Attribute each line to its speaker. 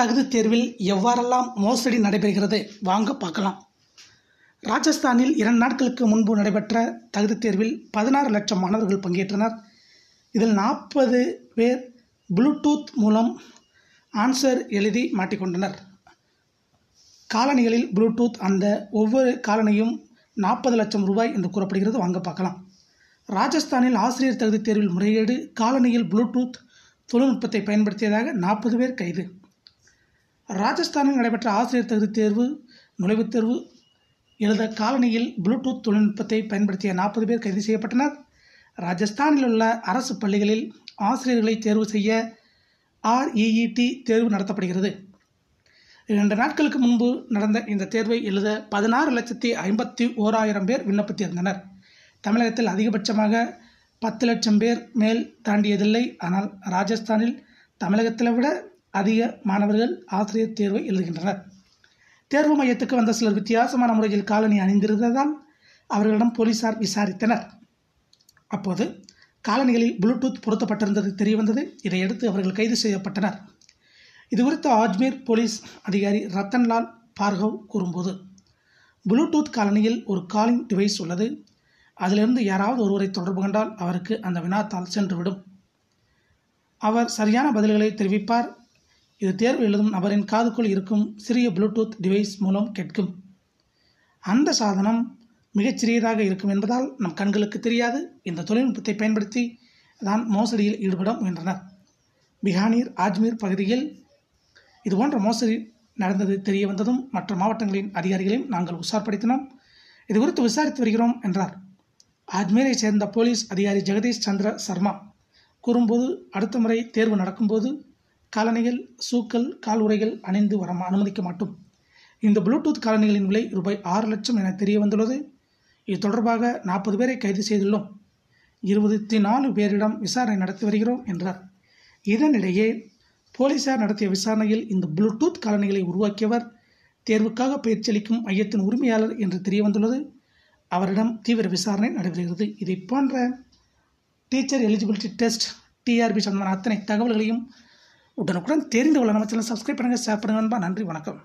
Speaker 1: தகுதி தேர்வில் எவ்வாறெல்லாம் மோசடி நடைபெறுகிறது வாங்க பார்க்கலாம் ராஜஸ்தானில் இரண்டு நாட்களுக்கு முன்பு நடைபெற்ற தகுதி தேர்வில் பதினாறு லட்சம் மாணவர்கள் பங்கேற்றனர் இதில் நாற்பது பேர் ப்ளூடூத் மூலம் ஆன்சர் எழுதி மாட்டிக்கொண்டனர் காலணிகளில் ப்ளூடூத் அந்த ஒவ்வொரு காலணியும் நாற்பது லட்சம் ரூபாய் என்று கூறப்படுகிறது வாங்க பார்க்கலாம் ராஜஸ்தானில் ஆசிரியர் தகுதி தேர்வில் முறையீடு காலணியில் ப்ளூடூத் தொழில்நுட்பத்தை பயன்படுத்தியதாக நாற்பது பேர் கைது ராஜஸ்தானில் நடைபெற்ற ஆசிரியர் தகுதி தேர்வு நுழைவுத் தேர்வு எழுத காலனியில் ப்ளூடூத் தொழில்நுட்பத்தை பயன்படுத்திய நாற்பது பேர் கைது செய்யப்பட்டனர் ராஜஸ்தானில் உள்ள அரசு பள்ளிகளில் ஆசிரியர்களை தேர்வு செய்ய ஆர்இஇடி e e தேர்வு நடத்தப்படுகிறது இரண்டு நாட்களுக்கு முன்பு நடந்த இந்த தேர்வை எழுத பதினாறு லட்சத்தி ஐம்பத்தி ஓராயிரம் பேர் விண்ணப்பித்திருந்தனர் தமிழகத்தில் அதிகபட்சமாக பத்து லட்சம் பேர் மேல் தாண்டியதில்லை ஆனால் ராஜஸ்தானில் தமிழகத்தில் விட அதிக மாணவர்கள் ஆசிரியர் தேர்வை எழுதுகின்றனர் தேர்வு மையத்துக்கு வந்த சிலர் வித்தியாசமான முறையில் காலனி அணிந்திருந்ததால் அவர்களிடம் போலீசார் விசாரித்தனர் அப்போது காலனிகளில் புளூடூத் பொருத்தப்பட்டிருந்தது தெரியவந்தது இதையடுத்து அவர்கள் கைது செய்யப்பட்டனர் இது அஜ்மீர் ஆஜ்மீர் போலீஸ் அதிகாரி ரத்தன்லால் பார்கவ் கூறும்போது புளூடூத் காலனியில் ஒரு காலிங் டிவைஸ் உள்ளது அதிலிருந்து யாராவது ஒருவரை தொடர்பு கண்டால் அவருக்கு அந்த வினாத்தால் சென்றுவிடும் அவர் சரியான பதில்களை தெரிவிப்பார் இது தேர்வு எழுதும் நபரின் காதுக்குள் இருக்கும் சிறிய ப்ளூடூத் டிவைஸ் மூலம் கேட்கும் அந்த சாதனம் மிகச்சிறியதாக இருக்கும் என்பதால் நம் கண்களுக்கு தெரியாது இந்த தொழில்நுட்பத்தை பயன்படுத்தி தான் மோசடியில் ஈடுபட முயன்றனர் பிகானீர் ஆஜ்மீர் பகுதியில் இதுபோன்ற மோசடி நடந்தது தெரிய வந்ததும் மற்ற மாவட்டங்களின் அதிகாரிகளையும் நாங்கள் உஷார்படுத்தினோம் இது குறித்து விசாரித்து வருகிறோம் என்றார் அஜ்மீரை சேர்ந்த போலீஸ் அதிகாரி ஜெகதீஷ் சந்திர சர்மா கூறும்போது அடுத்த முறை தேர்வு நடக்கும்போது காலணிகள் சூக்கள் கால் உரைகள் அணிந்து வர அனுமதிக்க மாட்டோம் இந்த ப்ளூடூத் காலணிகளின் விலை ரூபாய் ஆறு லட்சம் என தெரிய வந்துள்ளது இது தொடர்பாக நாற்பது பேரை கைது செய்துள்ளோம் இருபத்தி நாலு பேரிடம் விசாரணை நடத்தி வருகிறோம் என்றார் இதனிடையே போலீசார் நடத்திய விசாரணையில் இந்த ப்ளூடூத் காலணிகளை உருவாக்கியவர் தேர்வுக்காக பயிற்சியளிக்கும் மையத்தின் உரிமையாளர் என்று தெரிய வந்துள்ளது அவரிடம் தீவிர விசாரணை நடைபெறுகிறது இதை போன்ற டீச்சர் எலிஜிபிலிட்டி டெஸ்ட் டிஆர்பி சம்பந்தமான அத்தனை தகவல்களையும் உடனுக்குடன் தெரிந்து கொள்ள நம்ம சேனல் சப்ஸ்கிரைப் பண்ணுங்கள் பண்ணுங்கள் நன்றி வணக்கம்